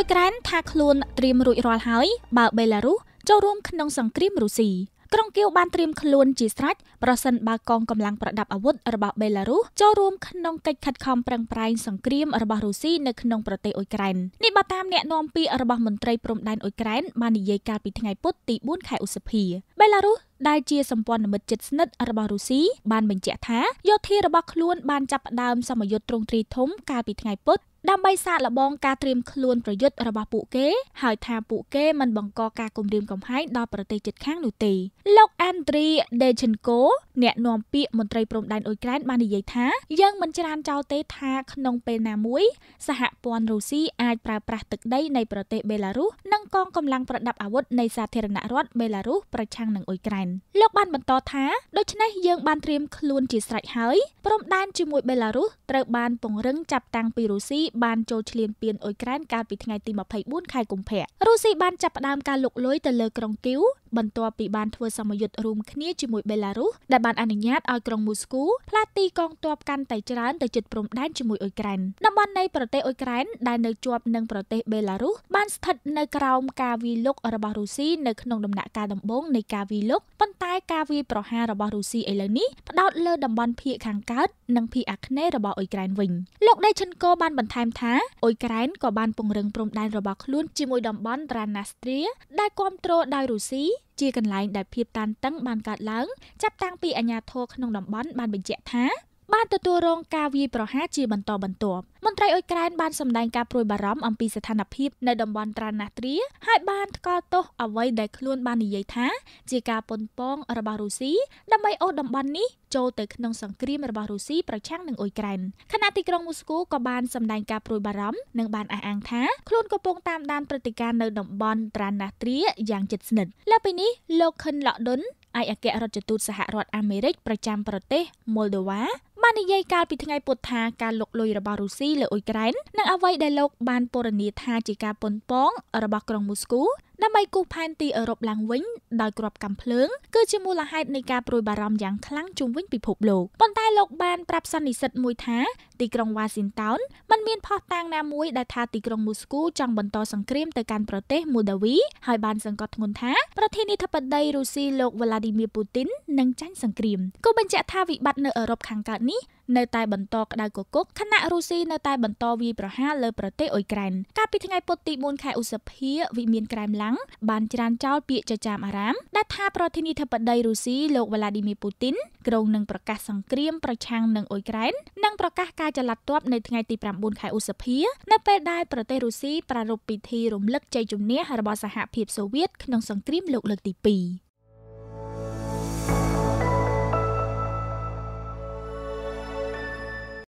អ៊ុយក្រែនថាខ្លួនត្រៀមរួចរាល់ហើយបើបេឡារុសចូលរួមក្នុងសង្គ្រាមរុស្ស៊ីក្រុងគៀវបានត្រៀមខ្លួនជាស្រេចប្រសិនបើកងកម្លាំងប្រដាប់អាវុធរបស់បេឡារុសចូលរួមក្នុងកិច្ចខិតខំប្រឹងប្រែងសង្គ្រាម របស់រុស្ស៊ីនៅក្នុងប្រទេសអ៊ុយក្រែននេះបើតាមអ្នកនាំពាក្យរបស់មន្ត្រីព្រំដែនអ៊ុយក្រែនបាននិយាយកាលពីថ្ងៃពុធទី4ខែឧសភាបេឡារុសដែលជាសម្ព័ន្ធមិត្តជិតស្និទ្ធរបស់រុស្ស៊ីបានបញ្ជាក់ថាយោធារបស់ខ្លួនបានចាប់ផ្ដើមសមយុទ្ធទ្រង់ទ្រាយធំ កាលពីថ្ងៃពុធដើម្បីសាកល្បងការត្រៀមខ្លួនប្រយុទ្ធរបស់ពួកគេ ហើយថាពួកគេមិនបង្កការគំរាមកំហែងដល់ប្រទេសជិតខាងនោះទេលោកអានទ្រីដេឈិនកូអ្នកនាំពាក្យមន្ត្រីព្រំដែនអ៊ុយក្រែនបាននិយាយថាយើងមិនច្រានចោលទេថាក្នុងពេលណាមួយ សហព័ន្ធរុស្ស៊ីអាចប្រើប្រាស់ទឹកដីនៃប្រទេសបេឡារុសនិងកងកម្លាំងប្រដាប់អាវុធនៃសាធារណរដ្ឋបេឡារុសប្រឆាំងនឹងអ៊ុយក្រែនលោកបានបន្តថាដូច្នេះយើងបានត្រៀមខ្លួនជាស្រេចហើយព្រំដែនជាមួយបេឡារុសត្រូវបានពង្រឹងចាប់តាំងពីរុស្ស៊ីបានចូលឈ្លានពានអ៊ុយក្រែនកាលពីថ្ងៃទី24ខែកុម្ភៈរុស្ស៊ីបានចាប់ផ្ដើមការលុកលុយទៅលើក្រុងគីវបន្ទាប់ពីបានធ្វើសមយុទ្ធរួមគ្នាជាមួយបេឡារុសដែលបានអនុញ្ញាតឲ្យក្រុងមូស្គូផ្លាស់ទីកងទ័ពកាន់តែច្រើនទៅជិតព្រំដែនជាមួយអ៊ុយក្រែនតំបន់នៃប្រទេសអ៊ុយក្រែនដែលនៅជាប់នឹងប្រទេសបេឡារុសបានស្ថិតនៅក្រោមការវាយលុករបស់រុស្ស៊ីនៅក្នុងដំណាក់កាលដំបូងនៃការវាយលុកប៉ុន្តែការវាយប្រហាររបស់រុស្ស៊ីឥឡូវនេះផ្ដោតលើតំបន់ភៀកខាងកើតនិងភៀកអាគ្នេយ៍របស់អ៊ុយក្រែនវិញលោកដេឈិនកូបានបន្ថែមថាអ៊ុយក្រែនក៏បានពង្រឹងព្រំដែនរបស់ខ្លួនជាមួយតំបន់ត្រាណាស្ទ្រាដែលគ្រប់គ្រងដោយរុស្ស៊ីជាកន្លែងដែលភាពតានតឹងបានកើតឡើងចាប់តាំងពីអាជ្ញាធរក្នុងតំបន់បានបញ្ជាក់ថាបានទទួលរងការវាយប្រហារជាបន្តបន្ទាប់មន្ត្រីអ៊ុយក្រែនបានសម្ដែងការព្រួយបារម្ភអំពីស្ថានភាពនៅតំបន់ត្រាណាត្រាហើយបានថ្កោលទោសអ្វីដែលខ្លួនបាននិយាយថា ជាការប៉ុនប៉ងរបស់រុស្ស៊ីដើម្បីអូសតំបន់នេះចូលទៅក្នុងសង្គ្រាមរបស់រុស្ស៊ីប្រឆាំងនឹងអ៊ុយក្រែនខណៈទីក្រុងមូស្គូក៏បានសម្ដែងការព្រួយបារម្ភនិងបានអះអាងថាខ្លួនកំពុងតាមដានព្រឹត្តិការណ៍នៅតំបន់ត្រាណាត្រាយ៉ាងជិតស្និទ្ធលើពីនេះលោកខិនឡកដុនឯកអគ្គរដ្ឋទូតសហរដ្ឋអាមេរិកប្រចាំប្រទេសម៉ុលដូវ៉ាបាននិយាយកាលពីថ្ងៃពុធថាការលុកលុយរបស់រុស្ស៊ីលើអ៊ុយក្រែននិងអ្វីដែលលោកបានពណ៌នាថាជាការប៉ុនប៉ងរបស់ក្រុងមូស្គូដើម្បីគូសផែនទីអឺរ៉ុបឡើងវិញដោយក្របកម្មភ្លើង គឺជាមូលហេតុនៃការព្រួយបារម្ភយ៉ាងខ្លាំងជុំវិញពិភពលោកប៉ុន្តែលោកបានប្រាប់សន្និសិទមួយថា ទីក្រុងវ៉ាស៊ីនតោនមិនមានផុសតាងណាមួយដែលថាទីក្រុងមូស្គូ ចង់បន្តសង្គ្រាមទៅកាន់ប្រទេសមូដាវីហើយបានសង្កត់ធ្ងន់ថាប្រធានាធិបតីរុស្ស៊ីលោកវ្លាឌីមៀពូទីននឹងចាញ់សង្គ្រាមក៏បញ្ជាក់ថាវិបត្តិនៅអឺរ៉ុបខាងកើតនេះនៅតែបន្តក្តៅគគុកខណៈរុស្ស៊ីនៅតែបន្តវាយប្រហារលើប្រទេសអ៊ុយក្រែនកាលពីថ្ងៃពុធទី4ខែឧសភាវិមានក្រែមឡាំងបានច្រានចោលពាក្យចចាមអារ៉ាមដែលថាប្រធានាធិបតីរុស្ស៊ីលោកវ្លាឌីមៀពូទីនក្រុងនឹងប្រកាសសង្គ្រាមប្រឆាំងនឹងអ៊ុយក្រែននិងប្រកាសការចល័តទ័ពនៅថ្ងៃទី9ខែឧសភានៅពេលដែលប្រទេសរុស្ស៊ីប្រារព្ធពិធីរំលឹកជ័យជំនះរបស់សហភាពសូវៀតក្នុងសង្គ្រាមលោកលើកទី2